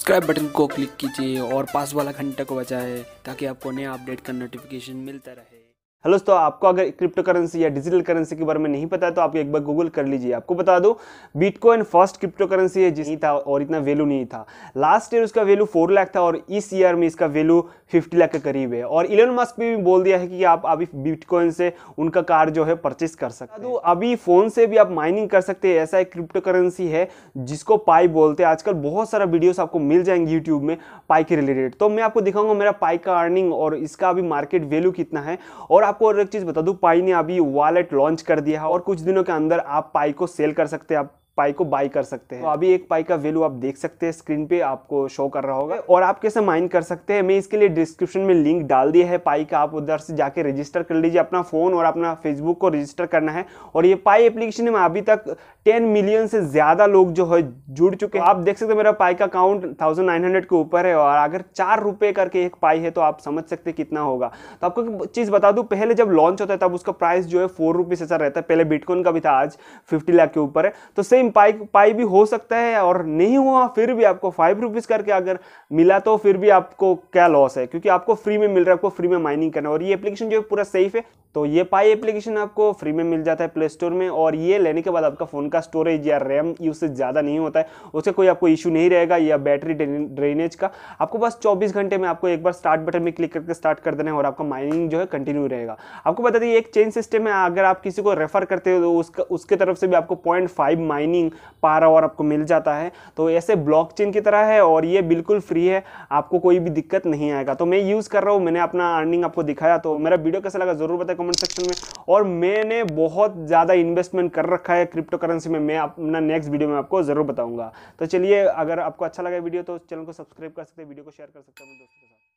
subscribe button को click कीजिए और पास वाला घंटा को बजाएं ताकि आपको नया अपडेट का नोटिफिकेशन मिलता रहे हेलो दोस्तों आपको अगर क्रिप्टो करेंसी या डिजिटल करेंसी के बारे में नहीं पता है तो आप एक बार गूगल कर लीजिए आपको बता दो बिटकॉइन फर्स्ट क्रिप्टो करेंसी है जिस था और इतना वैल्यू नहीं था लास्ट ईयर उसका वैल्यू फोर लाख था और इस ईयर में इसका वैल्यू फिफ्टी लाख के करीब है और इलेवन मस्क भी, भी बोल दिया है कि आप अभी बिटकॉइन से उनका कार जो है परचेस कर सकते तो अभी फ़ोन से भी आप माइनिंग कर सकते हैं ऐसा एक क्रिप्टो करेंसी है जिसको पाई बोलते हैं आजकल बहुत सारा वीडियोज आपको मिल जाएंगे यूट्यूब में पाई के रिलेटेड तो मैं आपको दिखाऊंगा मेरा पाई का अर्निंग और इसका अभी मार्केट वैल्यू कितना है और आपको और एक चीज़ बता दूँ पाई ने अभी वॉलेट लॉन्च कर दिया है और कुछ दिनों के अंदर आप पाई को सेल कर सकते हैं आप पाई को बाई कर सकते हैं तो अभी एक पाई का वैल्यू आप देख सकते हैं स्क्रीन पे आपको शो कर रहा होगा और आप कैसे माइन कर सकते हैं मैं इसके लिए डिस्क्रिप्शन में लिंक डाल दिया है पाई का आप उधर से जाके रजिस्टर कर लीजिए अपना फ़ोन और अपना फेसबुक को रजिस्टर करना है और ये पाई एप्लीकेशन में अभी तक टेन मिलियन से ज़्यादा लोग जो है जुड़ चुके हैं तो आप देख सकते हैं मेरा पाई का अकाउंट थाउजेंड के ऊपर है और अगर चार रुपये करके एक पाई है तो आप समझ सकते कितना होगा तो आपको चीज़ बता दूँ पहले जब लॉन्च होता है तब उसका प्राइस जो है फोर रुपीज़ ऐसा रहता है पहले बिटकॉइन का भी था आज फिफ्टी लाख के ऊपर है तो सेम तीन पाई पाई भी हो सकता है और नहीं हुआ फिर भी आपको फाइव रुपीज़ करके अगर मिला तो फिर भी आपको क्या लॉस है क्योंकि आपको फ्री में मिल रहा है आपको फ्री में माइनिंग करना और ये एप्लीकेशन जो पूरा सेफ है तो ये पाई एप्लीकेशन आपको फ्री में मिल जाता है प्ले स्टोर में और ये लेने के बाद आपका फ़ोन का स्टोरेज या रैम यूज ज़्यादा नहीं होता है उससे कोई आपको इशू नहीं रहेगा या बैटरी ड्रेनेज का आपको बस चौबीस घंटे में आपको एक बार स्टार्ट बटन में क्लिक करके स्टार्ट कर देना है और आपका माइनिंग जो है कंटिन्यू रहेगा आपको बता दें एक चेंज सिस्टम है अगर आप किसी को रेफर करते हो तो उसका उसके तरफ से भी आपको point mining mining per hour आपको मिल जाता है तो ऐसे ब्लॉकचेन की तरह है और ये बिल्कुल फ्री है आपको कोई भी दिक्कत नहीं आएगा तो मैं यूज़ कर रहा हूँ मैंने अपना अर्निंग आपको दिखाया तो मेरा वीडियो कैसा लगा ज़रूर बताए कमेंट सेक्शन में और मैंने बहुत ज़्यादा इन्वेस्टमेंट कर रखा है क्रिप्टो करेंसी में मैं अपना नेक्स्ट वीडियो में आपको ज़रूर बताऊँगा तो चलिए अगर आपको अच्छा लगा वीडियो तो चैनल को सब्सक्राइब कर सकते हैं वीडियो को शेयर कर सकते हैं दोस्तों के साथ